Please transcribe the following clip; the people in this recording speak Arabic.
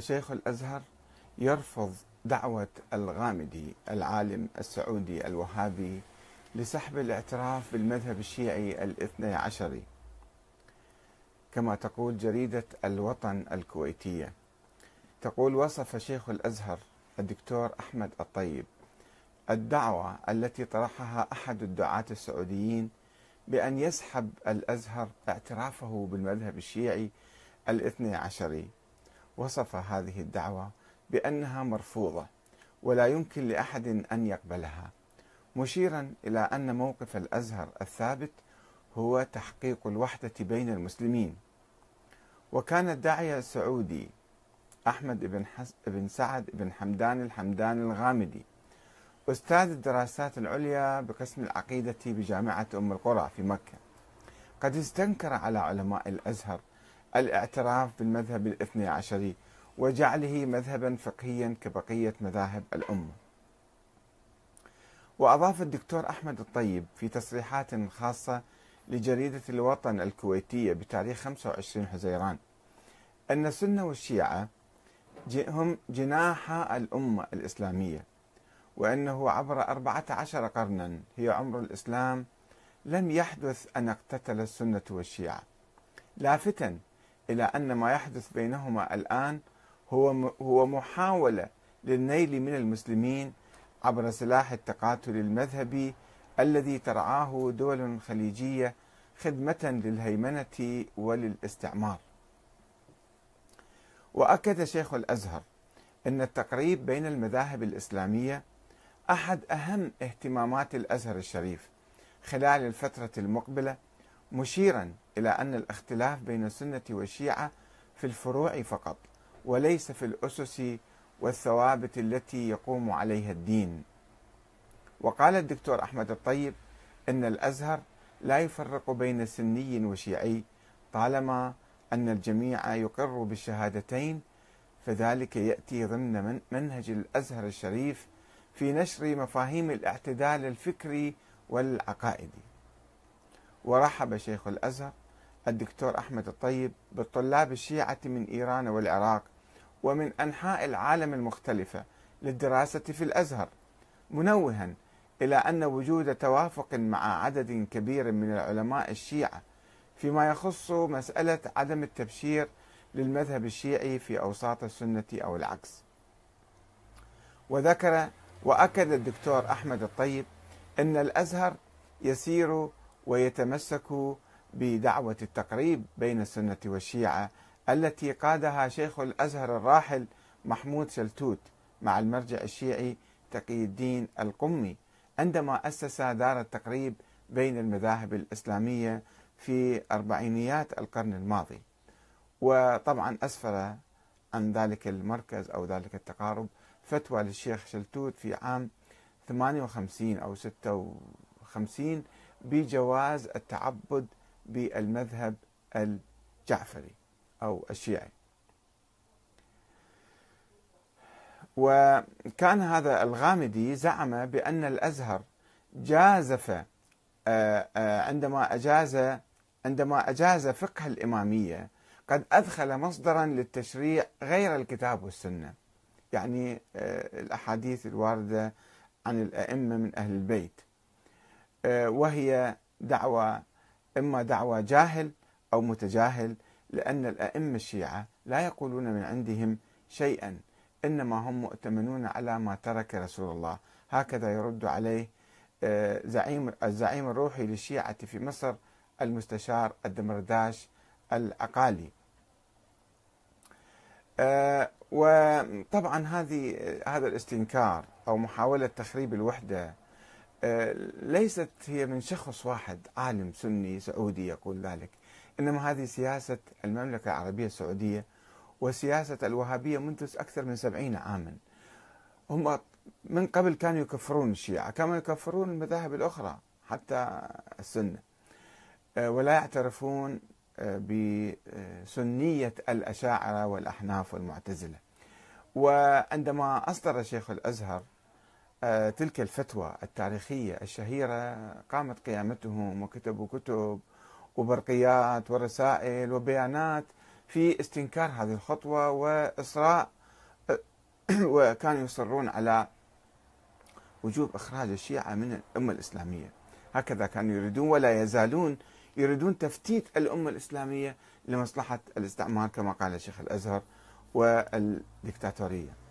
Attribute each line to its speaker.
Speaker 1: شيخ الازهر يرفض دعوه الغامدي العالم السعودي الوهابي لسحب الاعتراف بالمذهب الشيعي الاثني عشري كما تقول جريده الوطن الكويتيه تقول وصف شيخ الازهر الدكتور احمد الطيب الدعوه التي طرحها احد الدعاه السعوديين بأن يسحب الأزهر اعترافه بالمذهب الشيعي الاثني عشري وصف هذه الدعوه بانها مرفوضه ولا يمكن لاحد ان يقبلها مشيرا الى ان موقف الازهر الثابت هو تحقيق الوحده بين المسلمين وكان الداعيه السعودي احمد بن حس بن سعد بن حمدان الحمدان الغامدي استاذ الدراسات العليا بقسم العقيده بجامعه ام القرى في مكه قد استنكر على علماء الازهر الاعتراف بالمذهب الاثني عشري وجعله مذهبا فقهيا كبقية مذاهب الأمة وأضاف الدكتور أحمد الطيب في تصريحات خاصة لجريدة الوطن الكويتية بتاريخ 25 حزيران أن السنة والشيعة هم جناحا الأمة الإسلامية وأنه عبر 14 قرنا هي عمر الإسلام لم يحدث أن اقتتل السنة والشيعة لافتا إلى أن ما يحدث بينهما الآن هو هو محاولة للنيل من المسلمين عبر سلاح التقاتل المذهبي الذي ترعاه دول خليجية خدمة للهيمنة وللاستعمار. وأكد شيخ الأزهر أن التقريب بين المذاهب الإسلامية أحد أهم اهتمامات الأزهر الشريف خلال الفترة المقبلة مشيرا إلى أن الاختلاف بين السنة والشيعة في الفروع فقط وليس في الأسس والثوابت التي يقوم عليها الدين وقال الدكتور أحمد الطيب أن الأزهر لا يفرق بين سني وشيعي طالما أن الجميع يقر بالشهادتين فذلك يأتي ضمن منهج الأزهر الشريف في نشر مفاهيم الاعتدال الفكري والعقائدي ورحب شيخ الازهر الدكتور أحمد الطيب بالطلاب الشيعة من إيران والعراق ومن أنحاء العالم المختلفة للدراسة في الأزهر منوها إلى أن وجود توافق مع عدد كبير من العلماء الشيعة فيما يخص مسألة عدم التبشير للمذهب الشيعي في أوساط السنة أو العكس وذكر وأكد الدكتور أحمد الطيب أن الأزهر يسير ويتمسك بدعوة التقريب بين السنة والشيعة التي قادها شيخ الأزهر الراحل محمود شلتوت مع المرجع الشيعي تقي الدين القمي عندما أسس دار التقريب بين المذاهب الإسلامية في أربعينيات القرن الماضي وطبعا أسفر عن ذلك المركز أو ذلك التقارب فتوى للشيخ شلتوت في عام 58 أو 56 بجواز التعبد بالمذهب الجعفري أو الشيعي وكان هذا الغامدي زعم بأن الأزهر جازف آه، آه، عندما أجاز عندما أجاز فقه الإمامية قد أدخل مصدرا للتشريع غير الكتاب والسنة يعني آه، الأحاديث الواردة عن الأئمة من أهل البيت وهي دعوة إما دعوى جاهل أو متجاهل لأن الأئمة الشيعة لا يقولون من عندهم شيئا إنما هم مؤتمنون على ما ترك رسول الله هكذا يرد عليه آه، زعيم الزعيم الروحي للشيعة في مصر المستشار الدمرداش العقالي آه، وطبعا هذه هذا الاستنكار او محاوله تخريب الوحده آه، ليست هي من شخص واحد عالم سني سعودي يقول ذلك إنما هذه سياسة المملكة العربية السعودية وسياسة الوهابية منذ أكثر من سبعين عاما هم من قبل كانوا يكفرون الشيعة كما يكفرون المذاهب الأخرى حتى السنة آه، ولا يعترفون آه، بسنية الأشاعرة والأحناف والمعتزلة وعندما أصدر شيخ الأزهر آه، تلك الفتوى التاريخية الشهيرة قامت قيامتهم وكتبوا كتب وبرقيات ورسائل وبيانات في استنكار هذه الخطوة وإصراء آه، وكانوا يصرون على وجوب إخراج الشيعة من الأمة الإسلامية هكذا كانوا يريدون ولا يزالون يريدون تفتيت الأمة الإسلامية لمصلحة الاستعمار كما قال الشيخ الأزهر والدكتاتورية